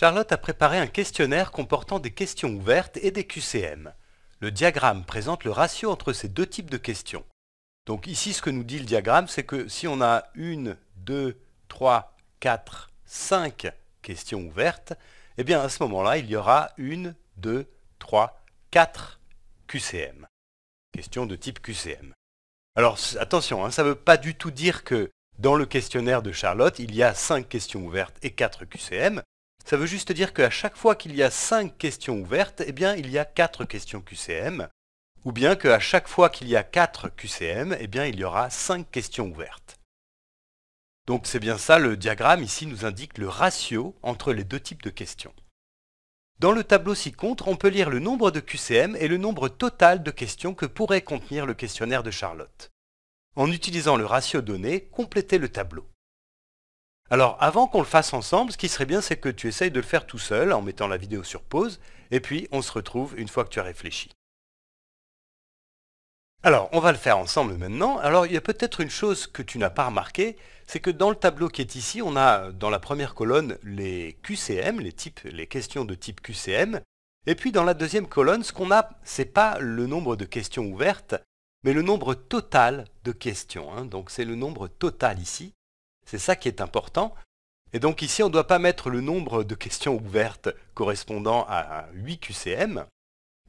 Charlotte a préparé un questionnaire comportant des questions ouvertes et des QCM. Le diagramme présente le ratio entre ces deux types de questions. Donc ici, ce que nous dit le diagramme, c'est que si on a une, deux, trois, quatre, cinq questions ouvertes, eh bien à ce moment-là, il y aura une, deux, trois, quatre QCM. Questions de type QCM. Alors attention, hein, ça ne veut pas du tout dire que dans le questionnaire de Charlotte, il y a 5 questions ouvertes et 4 QCM. Ça veut juste dire qu'à chaque fois qu'il y a 5 questions ouvertes, eh bien, il y a 4 questions QCM, ou bien qu'à chaque fois qu'il y a 4 QCM, eh bien, il y aura 5 questions ouvertes. Donc c'est bien ça, le diagramme ici nous indique le ratio entre les deux types de questions. Dans le tableau ci-contre, on peut lire le nombre de QCM et le nombre total de questions que pourrait contenir le questionnaire de Charlotte. En utilisant le ratio donné, complétez le tableau. Alors avant qu'on le fasse ensemble, ce qui serait bien c'est que tu essayes de le faire tout seul en mettant la vidéo sur pause, et puis on se retrouve une fois que tu as réfléchi. Alors, on va le faire ensemble maintenant. Alors, il y a peut-être une chose que tu n'as pas remarqué, c'est que dans le tableau qui est ici, on a dans la première colonne les QCM, les, questions de type QCM, et puis dans la deuxième colonne, ce qu'on a, ce n'est pas le nombre de questions ouvertes, mais le nombre total de questions. Hein. Donc c'est le nombre total ici. C'est ça qui est important. Et donc ici, on ne doit pas mettre le nombre de questions ouvertes correspondant à 8 QCM,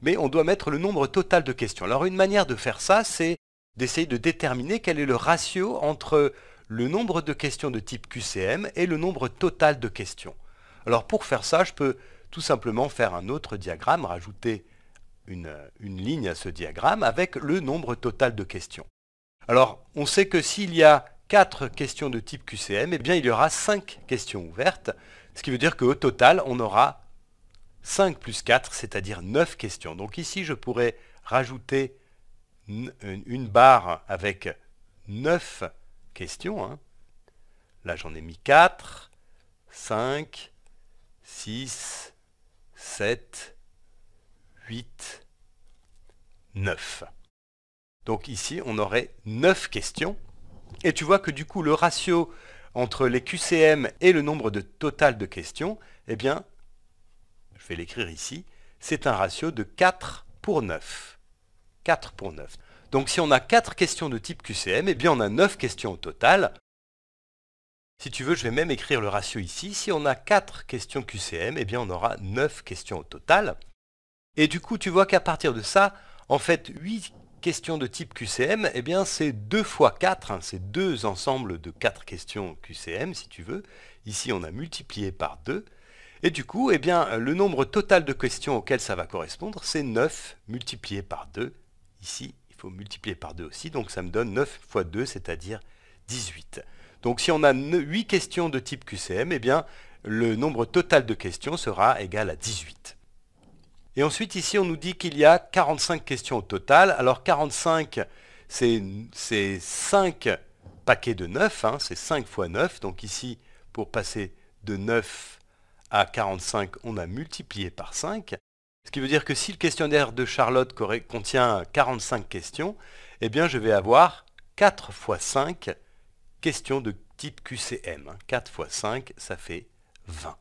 mais on doit mettre le nombre total de questions. Alors une manière de faire ça, c'est d'essayer de déterminer quel est le ratio entre le nombre de questions de type QCM et le nombre total de questions. Alors pour faire ça, je peux tout simplement faire un autre diagramme, rajouter une, une ligne à ce diagramme avec le nombre total de questions. Alors on sait que s'il y a 4 questions de type QCM, eh bien il y aura 5 questions ouvertes, ce qui veut dire qu'au total, on aura 5 plus 4, c'est-à-dire 9 questions. Donc ici, je pourrais rajouter une barre avec 9 questions. Hein. Là, j'en ai mis 4, 5, 6, 7, 8, 9. Donc ici, on aurait 9 questions et tu vois que du coup, le ratio entre les QCM et le nombre de total de questions, eh bien, je vais l'écrire ici, c'est un ratio de 4 pour 9. 4 pour 9. Donc si on a 4 questions de type QCM, eh bien on a 9 questions au total. Si tu veux, je vais même écrire le ratio ici. Si on a 4 questions QCM, eh bien on aura 9 questions au total. Et du coup, tu vois qu'à partir de ça, en fait, 8 question de type QCM, eh bien c'est 2 fois 4, hein, c'est deux ensembles de 4 questions QCM si tu veux. Ici on a multiplié par 2. Et du coup, eh bien, le nombre total de questions auxquelles ça va correspondre, c'est 9 multiplié par 2. Ici, il faut multiplier par 2 aussi, donc ça me donne 9 fois 2, c'est-à-dire 18. Donc si on a 8 questions de type QCM, eh bien, le nombre total de questions sera égal à 18. Et ensuite, ici, on nous dit qu'il y a 45 questions au total. Alors 45, c'est 5 paquets de 9, hein, c'est 5 fois 9. Donc ici, pour passer de 9 à 45, on a multiplié par 5. Ce qui veut dire que si le questionnaire de Charlotte contient 45 questions, eh bien je vais avoir 4 fois 5 questions de type QCM. 4 hein. fois 5, ça fait 20.